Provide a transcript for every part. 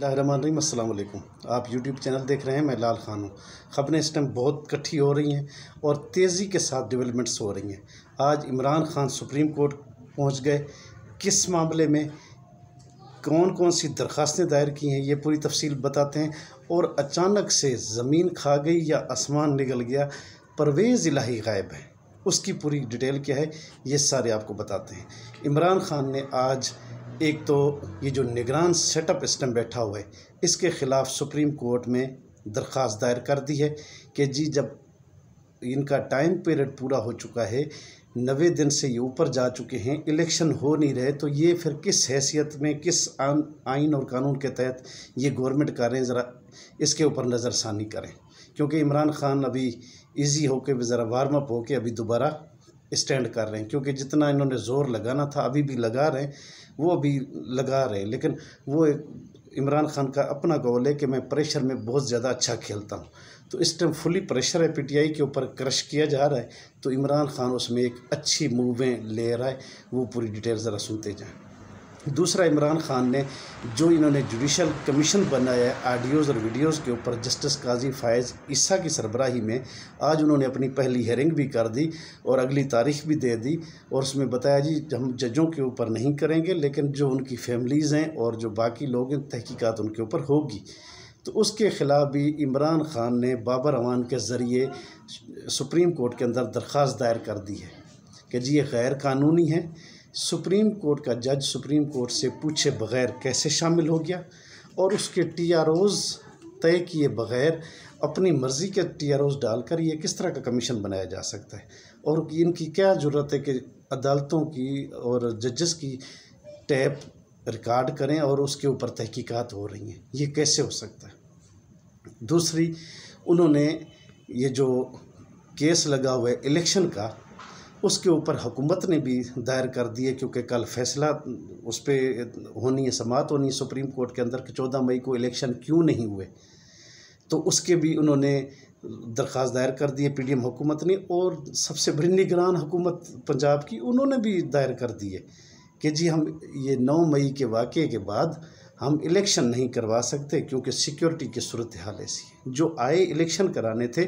अल्लाम आप YouTube channel देख रहे हैं मैं लाल खान हूँ खबरें इस टाइम बहुत इकट्ठी हो रही हैं और तेज़ी के साथ डेवलपमेंट्स हो रही हैं आज इमरान खान सुप्रीम कोर्ट पहुँच गए किस मामले में कौन कौन सी दरख्वास्तें दायर की हैं ये पूरी तफसील बताते हैं और अचानक से ज़मीन खा गई या आसमान निकल गया परवेज़ इलाही गायब है उसकी पूरी डिटेल क्या है ये सारे आपको बताते हैं इमरान खान ने आज एक तो ये जो निगरान सेटअप सिस्टम बैठा हुआ है इसके ख़िलाफ़ सुप्रीम कोर्ट में दरख्वास्त दायर कर दी है कि जी जब इनका टाइम पीरियड पूरा हो चुका है नवे दिन से ये ऊपर जा चुके हैं इलेक्शन हो नहीं रहे तो ये फिर किस हैसियत में किस आइन और कानून के तहत ये गवर्नमेंट कर रहे हैं ज़रा इसके ऊपर नज़रसानी करें क्योंकि इमरान खान अभी इजी होके ज़रा वार्म अप होके अभी दोबारा स्टैंड कर रहे हैं क्योंकि जितना इन्होंने ज़ोर लगाना था अभी भी लगा रहे हैं वो अभी लगा रहे हैं लेकिन वो इमरान खान का अपना गोल है कि मैं प्रेशर में बहुत ज़्यादा अच्छा खेलता हूँ तो इस टाइम फुली प्रेशर है पीटीआई के ऊपर क्रश किया जा रहा है तो इमरान खान उसमें एक अच्छी मूवें ले रहा है वो पूरी डिटेल ज़रा सुनते जाएँ दूसरा इमरान खान ने जो इन्होंने जुडिशल कमीशन बनाया है आडियोज़ और वीडियोज़ के ऊपर जस्टिस काजी फ़ायज़ ईसा की सरबराही में आज उन्होंने अपनी पहली हयरिंग भी कर दी और अगली तारीख भी दे दी और उसमें बताया जी हम जजों के ऊपर नहीं करेंगे लेकिन जो उनकी फैमिलीज़ हैं और जो बाकी लोग हैं तहकीक़त उनके ऊपर होगी तो उसके ख़िलाफ़ भी इमरान ख़ान ने बाबर अवान के ज़रिए सुप्रीम कोर्ट के अंदर दरख्वास्त दायर कर दी है कि जी ये गैर कानूनी है सुप्रीम कोर्ट का जज सुप्रीम कोर्ट से पूछे बगैर कैसे शामिल हो गया और उसके टी आर ओज़ तय किए बगैर अपनी मर्ज़ी के टी आर ओज़ डालकर ये किस तरह का कमीशन बनाया जा सकता है और इनकी क्या ज़रूरत है कि अदालतों की और जजेस की टैप रिकॉर्ड करें और उसके ऊपर तहकीकात हो रही हैं ये कैसे हो सकता है दूसरी उन्होंने ये जो केस लगा हुआ है इलेक्शन का उसके ऊपर हुकूमत ने भी दायर कर दिए क्योंकि कल फैसला उस पर होनी है समात होनी है सुप्रीम कोर्ट के अंदर कि चौदह मई को इलेक्शन क्यों नहीं हुए तो उसके भी उन्होंने दरख्वास्त दायर कर दी पी डी एम हुकूमत ने और सबसे बड़ी निगरान हुकूमत पंजाब की उन्होंने भी दायर कर दी है कि जी हम ये नौ मई के वाक़े के बाद हम इलेक्शन नहीं करवा सकते क्योंकि सिक्योरिटी की सूरत हाल ऐसी है जो आए इलेक्शन कराने थे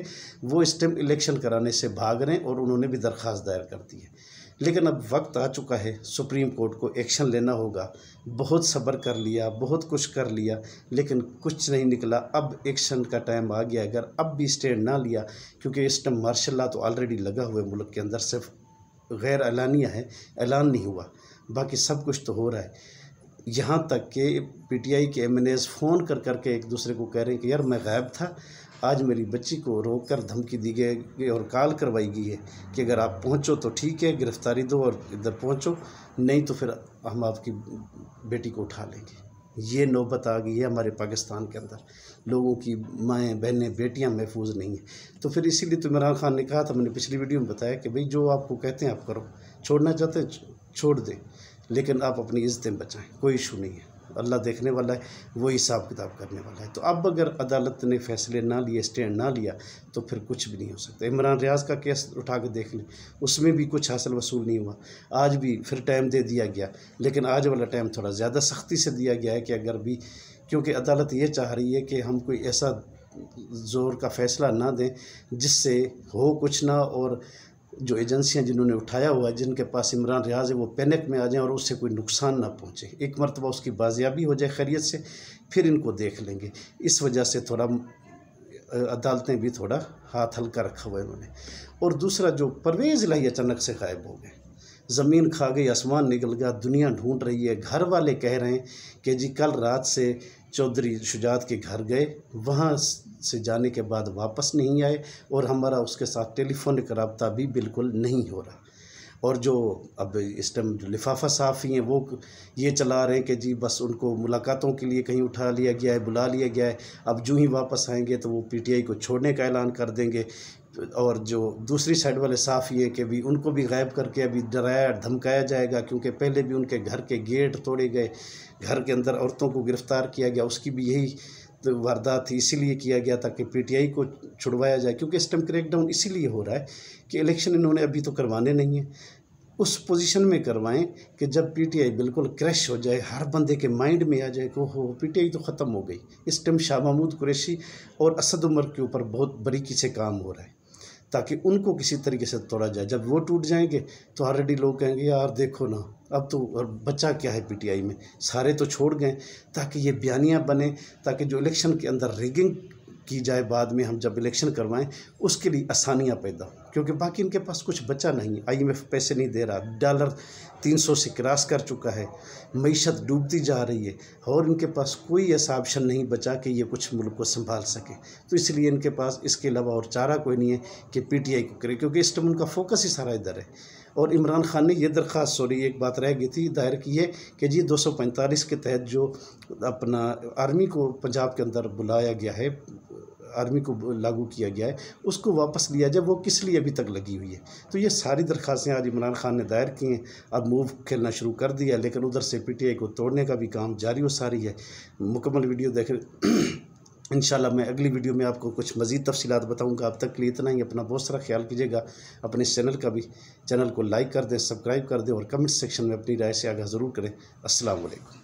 वो इस टाइम इलेक्शन कराने से भाग रहे हैं और उन्होंने भी दरख्वास्त दायर कर दी है लेकिन अब वक्त आ चुका है सुप्रीम कोर्ट को एक्शन लेना होगा बहुत सब्र कर लिया बहुत कुछ कर लिया लेकिन कुछ नहीं निकला अब एक्शन का टाइम आ गया अगर अब भी स्टैंड ना लिया क्योंकि इस टाइम मार्शाला तो ऑलरेडी लगा हुआ है मुल्क के अंदर सिर्फ गैर ऐलानिया है ऐलान नहीं हुआ बाकी सब कुछ तो हो रहा है यहाँ तक कि पीटीआई के एम फ़ोन कर करके एक दूसरे को कह रहे हैं कि यार मैं गायब था आज मेरी बच्ची को रोक कर धमकी दी गई और कॉल करवाई गई है कि अगर आप पहुँचो तो ठीक है गिरफ्तारी दो और इधर पहुँचो नहीं तो फिर हम आपकी बेटी को उठा लेंगे ये नौबत आ गई है हमारे पाकिस्तान के अंदर लोगों की माएँ बहनें बेटियां महफूज नहीं हैं तो फिर इसीलिए तो इमरान खान ने कहा था मैंने पिछली वीडियो में बताया कि भाई जो आपको कहते हैं आप करो छोड़ना चाहते हैं छोड़ दें लेकिन आप अपनी इज्जतें बचाएं कोई इशू नहीं है अल्लाह देखने वाला है वो हिसाब किताब करने वाला है तो अब अगर अदालत ने फैसले ना लिए स्टैंड ना लिया तो फिर कुछ भी नहीं हो सकता इमरान रियाज का केस उठा के देख लें उसमें भी कुछ हासिल वसूल नहीं हुआ आज भी फिर टाइम दे दिया गया लेकिन आज वाला टाइम थोड़ा ज़्यादा सख्ती से दिया गया है कि अगर भी क्योंकि अदालत ये चाह रही है कि हम कोई ऐसा ज़ोर का फ़ैसला ना दें जिससे हो कुछ ना और जो एजेंसियां जिन्होंने उठाया हुआ है जिनके पास इमरान रियाज है वो पैनिक में आ जाएं और उससे कोई नुकसान ना पहुंचे एक मरतबा उसकी बाजियाबी हो जाए खैरियत से फिर इनको देख लेंगे इस वजह से थोड़ा अदालतें भी थोड़ा हाथ हल्का रखा हुआ है उन्होंने और दूसरा जो परवेज़ लाई अचानक से गायब हो गए ज़मीन खा गई आसमान निकल गया दुनिया ढूंढ रही है घर वाले कह रहे हैं कि जी कल रात से चौधरी शुजात के घर गए वहाँ से जाने के बाद वापस नहीं आए और हमारा उसके साथ टेलीफोनिक रबता भी बिल्कुल नहीं हो रहा और जो अब इस टाइम जो लिफाफा साफ़ी हैं वो ये चला रहे हैं कि जी बस उनको मुलाकातों के लिए कहीं उठा लिया गया है बुला लिया गया है अब जो ही वापस आएंगे तो वो पीटीआई को छोड़ने का ऐलान कर देंगे और जो दूसरी साइड वाले साफ ये कि भी उनको भी गायब करके अभी डराया धमकाया जाएगा क्योंकि पहले भी उनके घर के गेट तोड़े गए घर के अंदर औरतों को गिरफ़्तार किया गया उसकी भी यही वारदात थी इसीलिए किया गया था कि पीटीआई को छुड़वाया जाए क्योंकि इस टाइम क्रैकडाउन इसीलिए हो रहा है कि इलेक्शन इन्होंने अभी तो करवाने नहीं है उस पोजीशन में करवाएं कि जब पीटीआई बिल्कुल क्रैश हो जाए हर बंदे के माइंड में आ जाए कि हो पीटीआई तो ख़त्म हो गई इस टाइम शाह महमूद कुरैशी और असद उमर के ऊपर बहुत बरीकी से काम हो रहा है ताकि उनको किसी तरीके से तोड़ा जाए जब वो टूट जाएंगे तो ऑलरेडी लोग कहेंगे यार देखो ना अब तो और बच्चा क्या है पीटीआई में सारे तो छोड़ गए ताकि ये बयानियाँ बने ताकि जो इलेक्शन के अंदर रिगिंग की जाए बाद में हम जब इलेक्शन करवाएं उसके लिए आसानियाँ पैदा क्योंकि बाकी इनके पास कुछ बचा नहीं आईएमएफ पैसे नहीं दे रहा डॉलर 300 से क्रॉस कर चुका है मीशत डूबती जा रही है और इनके पास कोई ऐसा ऑप्शन नहीं बचा कि ये कुछ मुल्क को संभाल सके तो इसलिए इनके पास इसके अलावा और चारा कोई नहीं है कि पी को करे क्योंकि इस टाइम उनका फोकस ही सारा इधर है और इमरान खान ने ये दरख्वास्त सॉरी एक बात रह गई थी दायर की है कि जी 245 के तहत जो अपना आर्मी को पंजाब के अंदर बुलाया गया है आर्मी को लागू किया गया है उसको वापस लिया जाए वो किस लिए अभी तक लगी हुई है तो ये सारी दरखास्तें आज इमरान खान ने दायर की हैं अब मूव खेलना शुरू कर दिया लेकिन उधर से आई को तोड़ने का भी काम जारी हो सारी है मुकम्मल वीडियो देख इन मैं अगली वीडियो में आपको कुछ मज़ीद तफसीत बताऊँगा अब तक के लिए इतना ही अपना बहुत सारा ख्याल कीजिएगा अपने इस चैनल का भी चैनल को लाइक कर दें सब्सक्राइब कर दें और कमेंट सेक्शन में अपनी राय से आगाह ज़रूर करें असलकम